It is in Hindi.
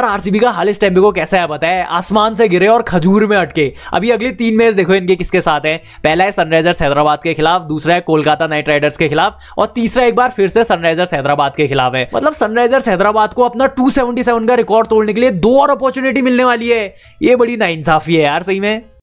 यार आरसीबी का हाल इस टाइम को कैसा है बताए आसमान से गिरे और खजूर में अटके अभी अगले तीन मैच देखो इनके किसके साथ है पहला है सनराइजर्स हैदराबाद के खिलाफ दूसरा है कोलकाता नाइट राइडर्स के खिलाफ और तीसरा एक बार फिर से सनराइजर्स हैदराबाद के खिलाफ है मतलब सनराइजर्स हैदराबाद को अपना टू का रिकॉर्ड तोड़ने के लिए दो और अपॉर्चुनिटी मिलने वाली है ये बड़ी नाइंसाफी है यार सही में